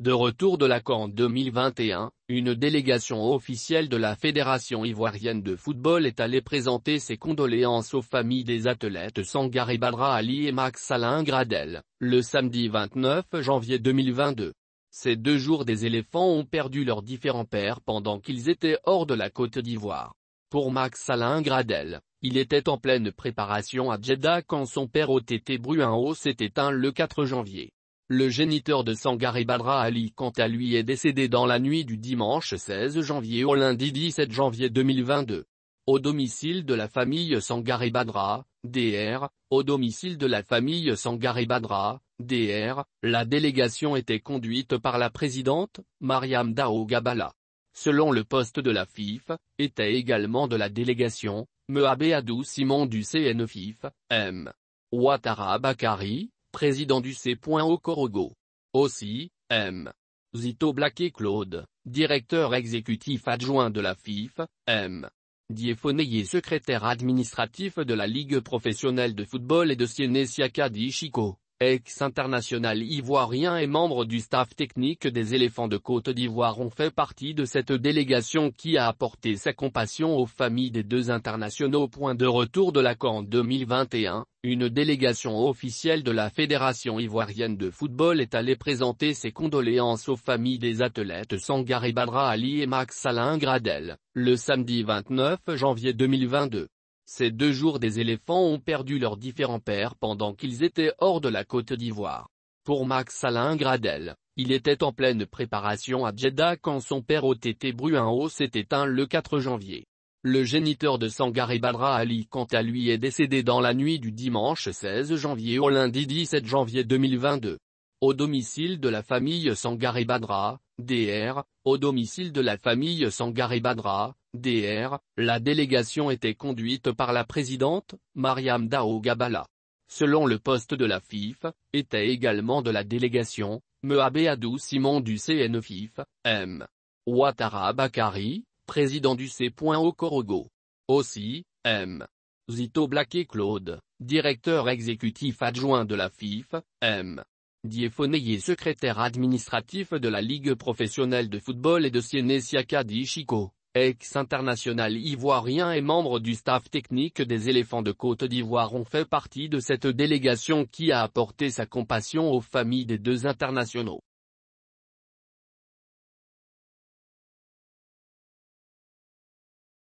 De retour de la CAN 2021, une délégation officielle de la Fédération ivoirienne de football est allée présenter ses condoléances aux familles des athlètes Sangaré Badra Ali et Max Alain Gradel, le samedi 29 janvier 2022. Ces deux jours des éléphants ont perdu leurs différents pères pendant qu'ils étaient hors de la Côte d'Ivoire. Pour Max Alain Gradel, il était en pleine préparation à Jeddah quand son père OTT Bruinho s'est éteint le 4 janvier. Le géniteur de Sangaré Badra Ali quant à lui est décédé dans la nuit du dimanche 16 janvier au lundi 17 janvier 2022. Au domicile de la famille Sangaré Badra, DR, au domicile de la famille Sangaré Badra, DR, la délégation était conduite par la présidente, Mariam Dao Gabala. Selon le poste de la FIF, était également de la délégation, Mehabé Adou Simon du CNFIF, M. Ouattara Bakari, président du C.O. Corogo. Aussi, M. Zito Blaquet Claude, directeur exécutif adjoint de la FIF, M. et secrétaire administratif de la Ligue professionnelle de football et de Sienesiaka Dishiko. Ex-international ivoirien et membre du staff technique des éléphants de Côte d'Ivoire ont fait partie de cette délégation qui a apporté sa compassion aux familles des deux internationaux. Point de retour de la CAN 2021, une délégation officielle de la Fédération ivoirienne de football est allée présenter ses condoléances aux familles des athlètes Sangaré Badra Ali et Max Alain Gradel, le samedi 29 janvier 2022. Ces deux jours des éléphants ont perdu leurs différents pères pendant qu'ils étaient hors de la Côte d'Ivoire. Pour Max Alain Gradel, il était en pleine préparation à Jeddah quand son père OTT Bruinho s'est éteint le 4 janvier. Le géniteur de Sangaré Badra Ali quant à lui est décédé dans la nuit du dimanche 16 janvier au lundi 17 janvier 2022. Au domicile de la famille Sangaré Badra, DR, au domicile de la famille Sangaré Badra, Dr, la délégation était conduite par la présidente, Mariam Dao Gabala. Selon le poste de la FIF, était également de la délégation, Mehabé Adou Simon du CNFIF, M. Ouattara Bakari, président du C.O. Aussi, M. Zito Blaqué Claude, directeur exécutif adjoint de la FIF, M. Diéphoné secrétaire administratif de la Ligue professionnelle de football et de Sienessia Shiko. Ex-international ivoirien et membre du staff technique des éléphants de Côte d'Ivoire ont fait partie de cette délégation qui a apporté sa compassion aux familles des deux internationaux.